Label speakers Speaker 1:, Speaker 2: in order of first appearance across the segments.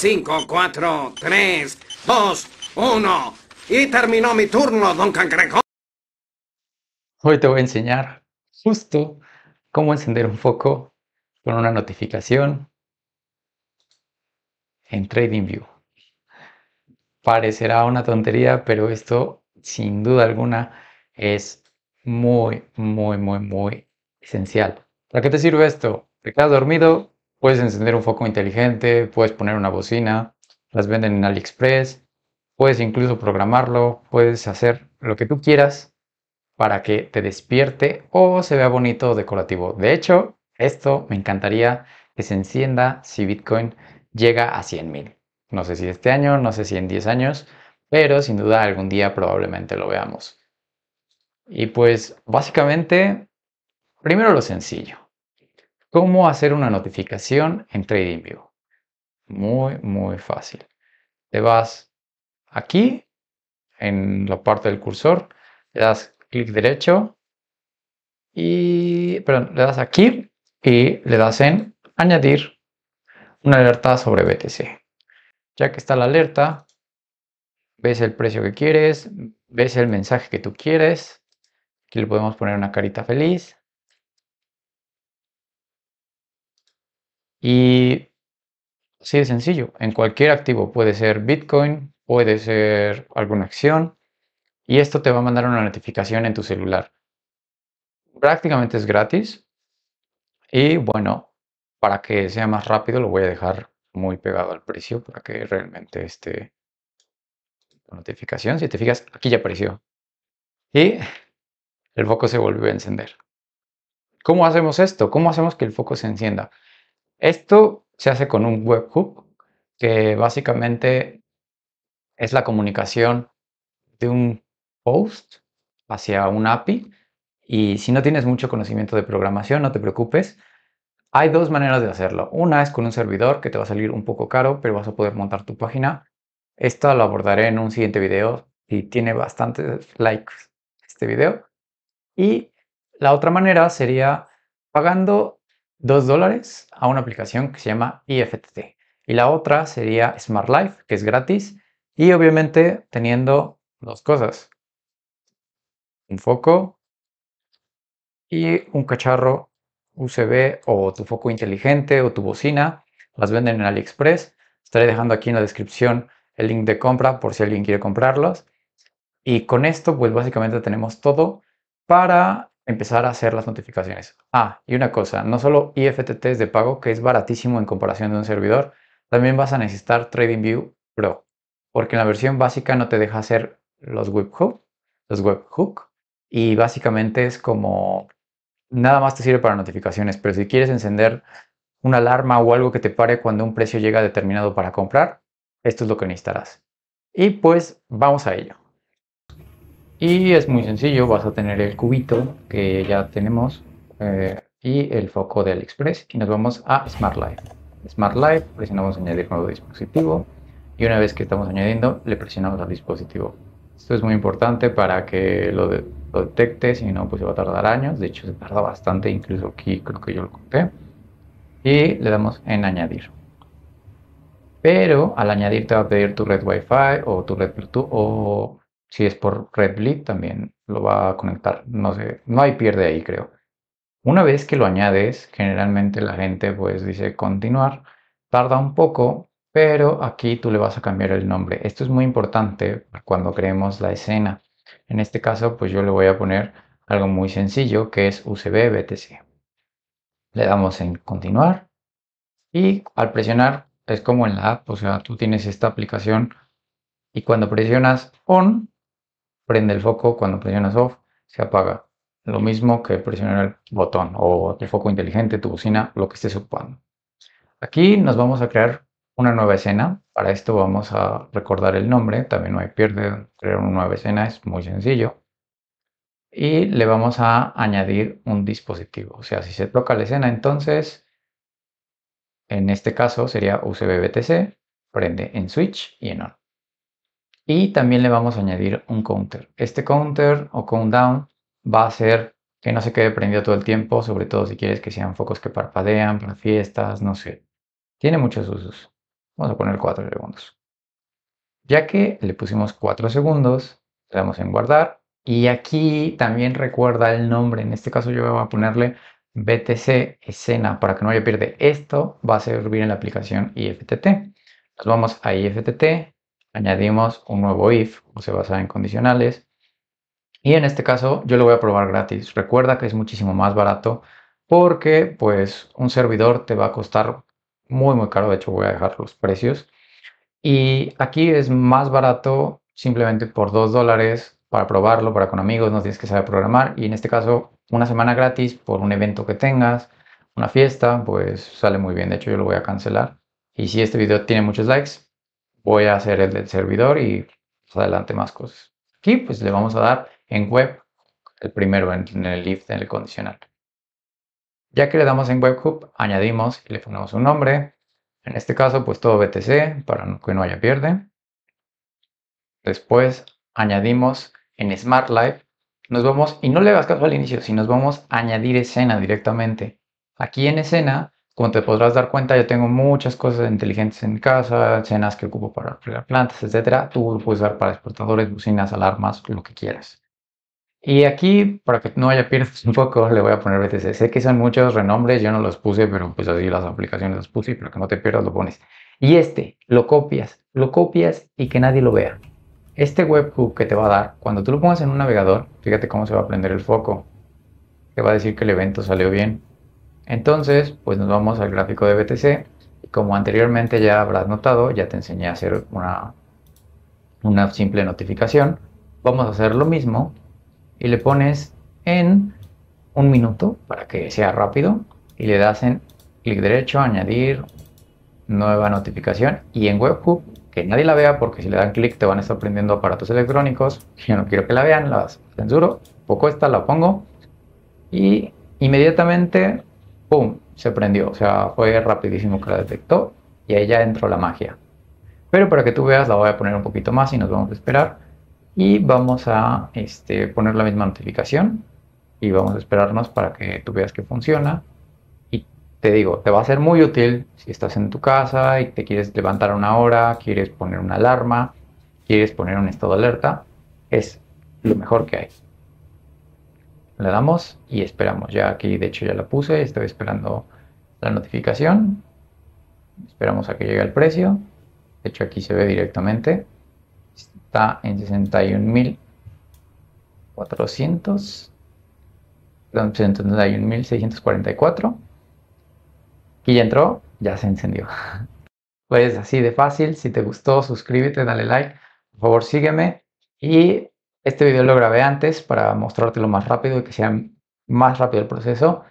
Speaker 1: 5, 4, 3, 2, 1. Y terminó mi turno, don cancrejo Hoy te voy a enseñar justo cómo encender un foco con una notificación en TradingView. Parecerá una tontería, pero esto sin duda alguna es muy, muy, muy, muy esencial. ¿Para qué te sirve esto? ¿Te quedas dormido? Puedes encender un foco inteligente, puedes poner una bocina, las venden en AliExpress, puedes incluso programarlo, puedes hacer lo que tú quieras para que te despierte o se vea bonito o decorativo. De hecho, esto me encantaría que se encienda si Bitcoin llega a 100.000. No sé si este año, no sé si en 10 años, pero sin duda algún día probablemente lo veamos. Y pues básicamente, primero lo sencillo. ¿Cómo hacer una notificación en TradingView? Muy, muy fácil. Te vas aquí, en la parte del cursor, le das clic derecho y, perdón, le das aquí y le das en añadir una alerta sobre BTC. Ya que está la alerta, ves el precio que quieres, ves el mensaje que tú quieres. Aquí le podemos poner una carita feliz Y así de sencillo, en cualquier activo, puede ser Bitcoin, puede ser alguna acción, y esto te va a mandar una notificación en tu celular. Prácticamente es gratis. Y bueno, para que sea más rápido, lo voy a dejar muy pegado al precio para que realmente esté notificación. Si te fijas, aquí ya apareció. Y el foco se volvió a encender. ¿Cómo hacemos esto? ¿Cómo hacemos que el foco se encienda? Esto se hace con un webhook, que básicamente es la comunicación de un post hacia un API. Y si no tienes mucho conocimiento de programación, no te preocupes. Hay dos maneras de hacerlo. Una es con un servidor que te va a salir un poco caro, pero vas a poder montar tu página. Esto lo abordaré en un siguiente video y tiene bastantes likes este video. Y la otra manera sería pagando 2 dólares a una aplicación que se llama IFTT. Y la otra sería Smart Life, que es gratis. Y obviamente teniendo dos cosas. Un foco y un cacharro USB o tu foco inteligente o tu bocina. Las venden en AliExpress. Estaré dejando aquí en la descripción el link de compra por si alguien quiere comprarlos. Y con esto, pues básicamente tenemos todo para empezar a hacer las notificaciones. Ah, y una cosa, no solo IFTT es de pago, que es baratísimo en comparación de un servidor, también vas a necesitar TradingView Pro, porque en la versión básica no te deja hacer los webhooks, los webhook, y básicamente es como nada más te sirve para notificaciones, pero si quieres encender una alarma o algo que te pare cuando un precio llega determinado para comprar, esto es lo que necesitarás. Y pues vamos a ello. Y es muy sencillo, vas a tener el cubito que ya tenemos eh, y el foco de aliexpress y nos vamos a Smart Life. Smart Life, presionamos añadir nuevo dispositivo y una vez que estamos añadiendo le presionamos al dispositivo. Esto es muy importante para que lo, detecte, si no pues se va a tardar años, de hecho se tarda bastante, incluso aquí creo que yo lo conté. Y le damos en añadir. Pero al añadir te va a pedir tu red Wi-Fi o tu red Bluetooth o si es por RedBleed también lo va a conectar. No sé, no hay pierde ahí, creo. Una vez que lo añades, generalmente la gente pues dice continuar. Tarda un poco, pero aquí tú le vas a cambiar el nombre. Esto es muy importante cuando creemos la escena. En este caso, pues yo le voy a poner algo muy sencillo que es UCB BTC. Le damos en continuar y al presionar es como en la app, o sea, tú tienes esta aplicación y cuando presionas on prende el foco, cuando presionas off, se apaga. Lo mismo que presionar el botón o el foco inteligente, tu bocina, lo que estés ocupando. Aquí nos vamos a crear una nueva escena. Para esto vamos a recordar el nombre, también no hay pierde, crear una nueva escena es muy sencillo. Y le vamos a añadir un dispositivo. O sea, si se toca la escena, entonces, en este caso sería USB prende en switch y en on. Y también le vamos a añadir un counter. Este counter o countdown va a ser que no se quede prendido todo el tiempo, sobre todo si quieres que sean focos que parpadean para fiestas, no sé. Tiene muchos usos. Vamos a poner 4 segundos. Ya que le pusimos 4 segundos, le damos en guardar. Y aquí también recuerda el nombre. En este caso yo voy a ponerle BTC escena para que no haya pierde. Esto va a servir en la aplicación IFTT. Nos vamos a IFTT, añadimos un nuevo if, o se basa en condicionales. Y en este caso yo lo voy a probar gratis. Recuerda que es muchísimo más barato porque pues un servidor te va a costar muy muy caro. De hecho voy a dejar los precios. Y aquí es más barato simplemente por 2 dólares para probarlo, para con amigos, no tienes que saber programar. Y en este caso una semana gratis por un evento que tengas, una fiesta, pues sale muy bien. De hecho yo lo voy a cancelar. Y si este video tiene muchos likes, voy a hacer el del servidor y pues, adelante más cosas. Aquí pues le vamos a dar en web el primero en, el lift en el condicional. Ya que le damos en webhook, añadimos y le ponemos un nombre. En este caso pues todo BTC para que no haya pierde. Después añadimos en Smart Life, nos vamos, y no le hagas caso al inicio, si nos vamos a añadir escena directamente. Aquí en escena como te podrás dar cuenta, yo tengo muchas cosas inteligentes en casa, cenas que ocupo para fregar plantas, etc. Tú puedes usar para exportadores, bocinas, alarmas, lo que quieras. Y aquí, para que no haya pierdas un poco, le voy a poner BTC. Sé que son muchos renombres, yo no los puse, pero pues así las aplicaciones las puse pero que no te pierdas lo pones. Y este, lo copias, lo copias y que nadie lo vea. Este webhook que te va a dar, cuando tú lo pongas en un navegador, fíjate cómo se va a prender el foco. Te va a decir que el evento salió bien, entonces, pues nos vamos al gráfico de BTC. Como anteriormente ya habrás notado, ya te enseñé a hacer una, una simple notificación. Vamos a hacer lo mismo y le pones en un minuto para que sea rápido y le das en clic derecho, añadir nueva notificación y en webhook que nadie la vea porque si le dan clic te van a estar prendiendo aparatos electrónicos. Yo no quiero que la vean, la censuro. Poco esta la pongo y inmediatamente ¡pum! se prendió. O sea, fue rapidísimo que la detectó y ahí ya entró la magia. Pero para que tú veas, la voy a poner un poquito más y nos vamos a esperar. Y vamos a este, poner la misma notificación y vamos a esperarnos para que tú veas que funciona. Y te digo, te va a ser muy útil si estás en tu casa y te quieres levantar a una hora, quieres poner una alarma, quieres poner un estado de alerta. Es lo mejor que hay le damos y esperamos. Ya aquí de hecho ya la puse, estoy esperando la notificación. Esperamos a que llegue el precio. De hecho aquí se ve directamente. Está en 61.400. Perdón, 61.644. Aquí ya entró, ya se encendió. Pues así de fácil. Si te gustó, suscríbete, dale like. Por favor, sígueme. Y este video lo grabé antes para mostrártelo más rápido y que sea más rápido el proceso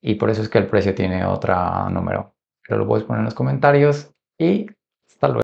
Speaker 1: y por eso es que el precio tiene otro número. Pero lo puedes poner en los comentarios y hasta luego.